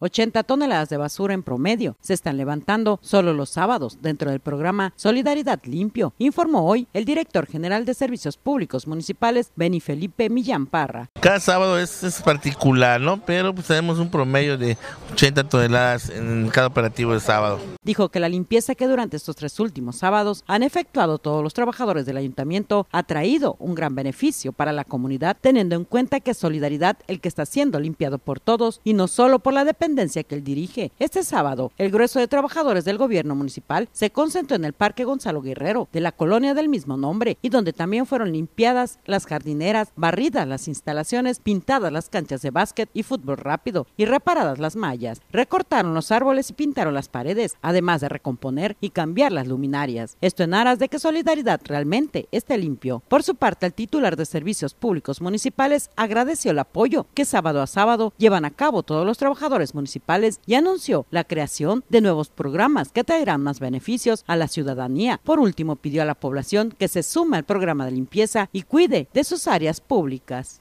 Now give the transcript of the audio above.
80 toneladas de basura en promedio se están levantando solo los sábados dentro del programa Solidaridad Limpio, informó hoy el director general de Servicios Públicos Municipales, Beni Felipe Millán Parra. Cada sábado es, particular, ¿no? Pero pues, tenemos un promedio de 80 toneladas en cada operativo de sábado. Dijo que la limpieza que durante estos tres últimos sábados han efectuado todos los trabajadores del ayuntamiento ha traído un gran beneficio para la comunidad, teniendo en cuenta que Solidaridad el que está siendo limpiado por todos y no solo por la dependencia que él dirige. Este sábado, el grueso de trabajadores del gobierno municipal se concentró en el Parque Gonzalo Guerrero, de la colonia del mismo nombre, y donde también fueron limpiadas las jardineras, barridas las instalaciones, pintadas las canchas de básquet y fútbol rápido, y reparadas las mallas. Recortaron los árboles y pintaron las paredes, además de recomponer y cambiar las luminarias. Esto en aras de que Solidaridad realmente esté limpio. Por su parte, el titular de Servicios Públicos Municipales agradeció el apoyo que sábado a sábado llevan a cabo todos los trabajadores municipales municipales y anunció la creación de nuevos programas que traerán más beneficios a la ciudadanía. Por último, pidió a la población que se suma al programa de limpieza y cuide de sus áreas públicas.